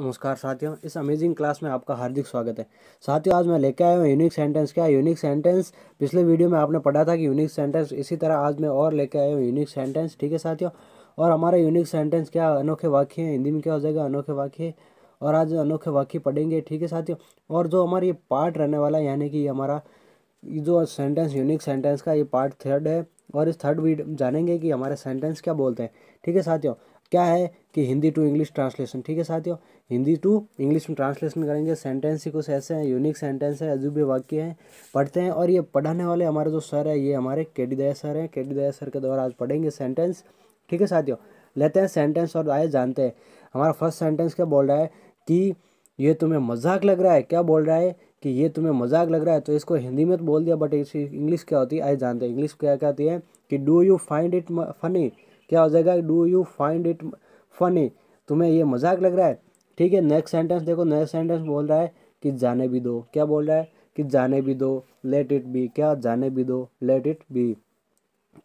नमस्कार साथियों इस अमेजिंग क्लास में आपका हार्दिक स्वागत है साथियों आज मैं लेके आया हूँ यूनिक सेंटेंस क्या यूनिक सेंटेंस पिछले वीडियो में आपने पढ़ा था कि यूनिक सेंटेंस इसी तरह आज मैं और लेके आया हूँ यूनिक सेंटेंस ठीक है साथियों और हमारा यूनिक सेंटेंस क्या अनोखे वाक्य है हिंदी में क्या हो जाएगा अनोखे वाक्य और आज अनोखे वाक्य पढ़ेंगे ठीक है साथियों और जो हमारा ये पार्ट रहने वाला है यानी कि हमारा जो सेंटेंस यूनिक सेंटेंस का ये पार्ट थर्ड है और इस थर्ड वीडियो जानेंगे कि हमारे सेंटेंस क्या बोलते हैं ठीक है साथियों क्या है कि हिंदी टू इंग्लिश ट्रांसलेशन ठीक है साथियों हिंदी टू इंग्लिश में ट्रांसलेशन करेंगे सेंटेंस ही कुछ ऐसे हैं यूनिक सेंटेंस है अजूबे वाक्य हैं पढ़ते हैं और ये पढ़ाने वाले हमारे जो सर है ये हमारे के डी दया सर हैं के डी दया सर के द्वारा आज पढ़ेंगे सेंटेंस ठीक है साथियों लेते हैं सेंटेंस और आए जानते हैं हमारा फर्स्ट सेंटेंस क्या बोल रहा है कि ये तुम्हें मजाक लग रहा है क्या बोल रहा है कि ये तुम्हें मजाक लग रहा है तो इसको हिंदी में तो बोल दिया बट इसकी इंग्लिश क्या होती है आए जानते हैं इंग्लिश क्या कहती है कि do you find it funny क्या हो जाएगा do you find it funny तुम्हें ये मजाक लग रहा है ठीक है नेक्स्ट सेंटेंस देखो नेक्स्ट सेंटेंस बोल रहा है कि जाने भी दो क्या बोल रहा है कि जाने भी दो लेट इट बी क्या जाने भी दो लेट इट बी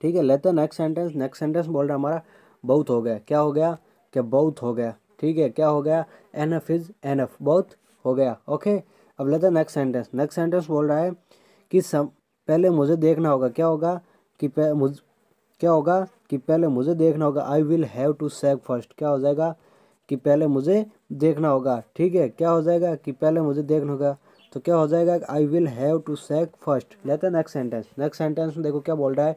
ठीक है लेते नेक्स्ट सेंटेंस नेक्स्ट सेंटेंस बोल रहा है हमारा बहुत हो गया क्या हो गया क्या बहुत हो गया ठीक है क्या हो गया enough is enough बहुत हो गया ओके अब लेते हैं नेक्स्ट सेंटेंस नेक्स्ट सेंटेंस बोल रहा है कि सम पहले मुझे देखना होगा क्या होगा कि मुझ क्या होगा कि पहले मुझे देखना होगा I will have to see first क्या हो जाएगा कि पहले मुझे देखना होगा ठीक है क्या हो जाएगा कि पहले मुझे देखना होगा तो क्या हो जाएगा I will have to see first लेते हैं नेक्स्ट सेंटेंस नेक्स्ट सेंटेंस में देखो क्या बोल रहा है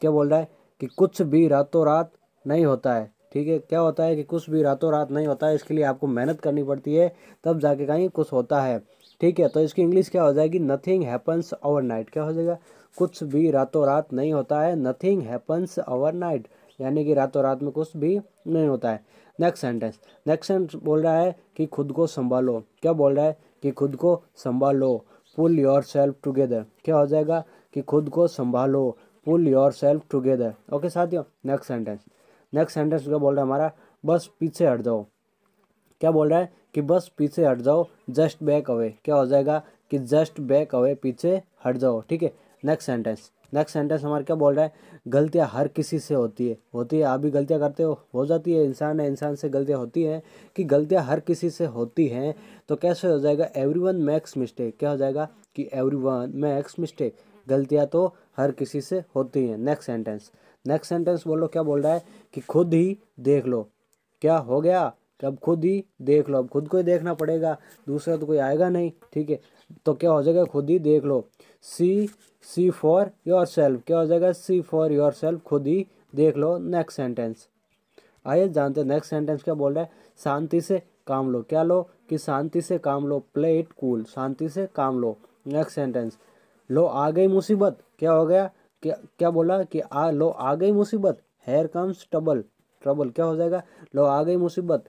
क्या बोल रहा है कि कुछ भी रातों रात नहीं होता है ठीक है क्या होता है कि कुछ भी रातों रात नहीं होता है इसके लिए आपको मेहनत करनी पड़ती है तब जाके कहीं कुछ होता है ठीक है तो इसकी इंग्लिश क्या हो जाएगी नथिंग हैपन्स ओवर नाइट क्या हो जाएगा कुछ भी रातों रात नहीं होता है नथिंग हैपन्स ओवर नाइट यानी कि रातों रात में कुछ भी नहीं होता है नेक्स्ट सेंटेंस नेक्स्ट सेंटेंस बोल रहा है कि खुद को संभालो क्या बोल रहा है कि खुद को संभालो पुल योर सेल्फ टुगेदर क्या हो जाएगा कि खुद को संभालो pull yourself together okay साथियों नेक्स्ट सेंटेंस नेक्स्ट सेंटेंस क्या बोल रहा है हमारा बस पीछे हट जाओ क्या बोल रहा है कि बस पीछे हट जाओ जस्ट बैक अवे क्या हो जाएगा कि जस्ट बैक अवे पीछे हट जाओ ठीक है नेक्स्ट सेंटेंस नेक्स्ट सेंटेंस हमारा क्या बोल रहा है गलतियाँ हर किसी से होती है होती है आप भी गलतियाँ करते हो हो जाती है इंसान है इंसान से गलतियाँ होती हैं कि गलतियाँ हर किसी से होती हैं तो कैसे हो जाएगा एवरी वन मैक्स मिस्टेक क्या हो जाएगा कि एवरी वन मैक्स मिस्टेक गलतियाँ तो हर किसी से होती हैं नेक्स्ट सेंटेंस नेक्स्ट सेंटेंस बोलो क्या बोल रहा है कि खुद ही देख लो क्या हो गया कि अब खुद ही देख लो अब खुद को ही देखना पड़ेगा दूसरा तो कोई आएगा नहीं ठीक है तो क्या हो जाएगा खुद ही देख लो see see for yourself क्या हो जाएगा सी फॉर योर सेल्फ खुद ही देख लो नेक्स्ट सेंटेंस आइए जानते नेक्स्ट सेंटेंस क्या बोल रहा है शांति से काम लो क्या लो कि शांति से काम लो प्ले इट कूल शांति से काम लो नेक्स्ट सेंटेंस लो आ गई मुसीबत क्या हो गया क्या क्या बोला कि आ लो आ गई मुसीबत हेयर कम्स ट्रबल ट्रबल क्या हो जाएगा लो आ गई मुसीबत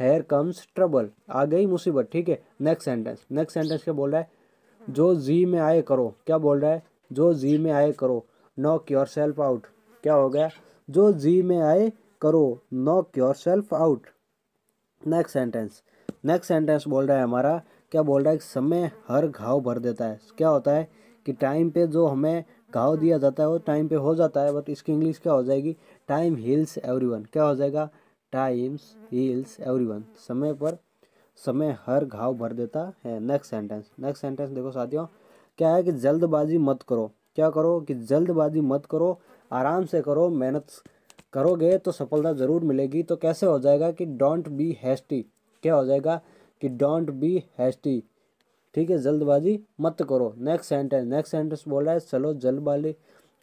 हेयर कम्स ट्रबल आ गई मुसीबत ठीक है नेक्स्ट सेंटेंस नेक्स्ट सेंटेंस क्या बोल रहा है जो जी में आए करो क्या बोल रहा है जो जी में आए करो नॉक योर सेल्फ आउट क्या हो गया जो जी में आए करो knock yourself out next sentence next sentence बोल रहा है हमारा क्या बोल रहा है समय हर घाव भर देता है क्या होता है कि टाइम पे जो हमें घाव दिया जाता है वो टाइम पे हो जाता है बट इसकी इंग्लिश क्या हो जाएगी टाइम हील्स एवरीवन क्या हो जाएगा टाइम्स हील्स एवरीवन समय पर समय हर घाव भर देता है नेक्स्ट सेंटेंस नेक्स्ट सेंटेंस देखो साथियों क्या है कि जल्दबाजी मत करो क्या करो कि जल्दबाजी मत करो आराम से करो मेहनत करोगे तो सफलता ज़रूर मिलेगी तो कैसे हो जाएगा कि डोंट बी हैस्टी क्या हो जाएगा कि डोंट बी हैस्टी ठीक है जल्दबाजी मत करो नेक्स्ट सेंटेंस नेक्स्ट सेंटेंस बोल रहा है चलो जल्दबाजी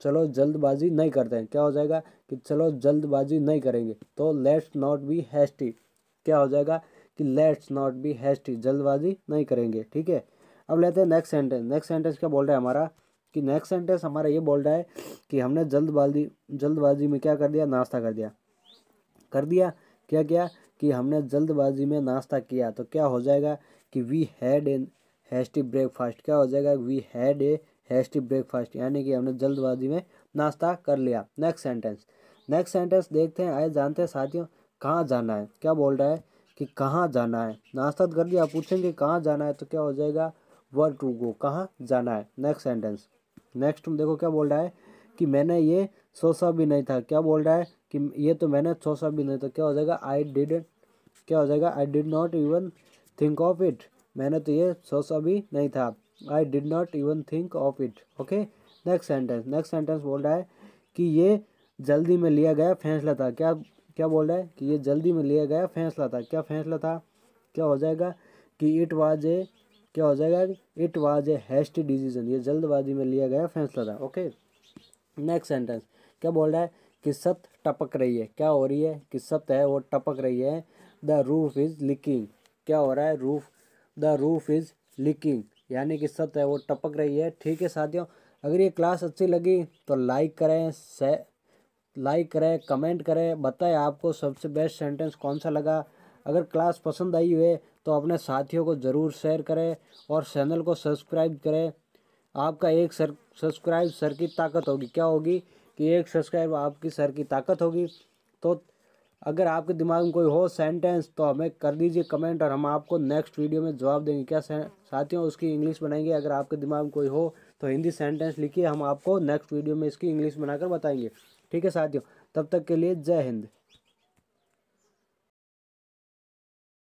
चलो जल्दबाजी नहीं करते हैं क्या हो जाएगा कि चलो जल्दबाजी नहीं करेंगे तो लेट्स नॉट बी हैस्टी क्या हो जाएगा कि लेट्स नॉट बी हैस्टी जल्दबाजी नहीं करेंगे ठीक है अब लेते हैं नेक्स्ट सेंटेंस नेक्स्ट सेंटेंस क्या बोल रहा है हमारा कि नेक्स्ट सेंटेंस हमारा ये बोल रहा है कि हमने जल्दबाजी जल्दबाजी में क्या कर दिया नाश्ता कर दिया कर दिया क्या किया कि हमने जल्दबाजी में नाश्ता किया तो क्या हो जाएगा कि we had an hasty breakfast क्या हो जाएगा we had a hasty breakfast यानी कि हमने जल्दबाजी में नाश्ता कर लिया नेक्स्ट सेंटेंस नेक्स्ट सेंटेंस देखते हैं आए जानते हैं साथियों कहाँ जाना है क्या बोल रहा है कि कहाँ जाना है नाश्ता तो कर लिया पूछेंगे कहाँ जाना है तो क्या हो जाएगा वर टू गो कहाँ जाना है नेक्स्ट सेंटेंस नेक्स्ट तुम देखो क्या बोल रहा है कि मैंने ये सोचा भी नहीं था क्या बोल रहा है कि ये तो मैंने सोचा भी नहीं था क्या हो जाएगा आई डिड क्या हो जाएगा I did not even think of it मैंने तो ये सोचा भी नहीं था I did not even think of it okay next sentence next sentence बोल रहा है कि ये जल्दी में लिया गया फैसला था क्या क्या बोल रहा है कि ये जल्दी में लिया गया फैसला था क्या फैसला था क्या हो जाएगा कि इट वाज ए क्या हो जाएगा it was a hasty decision ये जल्दबाजी में लिया गया फैसला था ओके नेक्स्ट सेंटेंस क्या बोल रहा है कि सत टपक रही है क्या हो रही है कि सत है वो टपक रही है द रूफ इज़ लिकिंग क्या हो रहा है roof the roof is leaking यानी कि सत है वो टपक रही है ठीक है साथियों अगर ये क्लास अच्छी लगी तो लाइक करें से लाइक करें कमेंट करें बताएं आपको सबसे बेस्ट सेंटेंस कौन सा लगा अगर क्लास पसंद आई हुए तो अपने साथियों को ज़रूर शेयर करें और चैनल को सब्सक्राइब करें आपका एक सर सब्सक्राइब सर की ताकत होगी क्या होगी कि एक सब्सक्राइब आपकी सर की ताकत होगी तो अगर आपके दिमाग में कोई हो सेंटेंस तो हमें कर दीजिए कमेंट और हम आपको नेक्स्ट वीडियो में जवाब देंगे क्या साथियों उसकी इंग्लिश बनाएंगे अगर आपके दिमाग में कोई हो तो हिंदी सेंटेंस लिखिए हम आपको नेक्स्ट वीडियो में इसकी इंग्लिश बनाकर बताएंगे ठीक है साथियों तब तक के लिए जय हिंद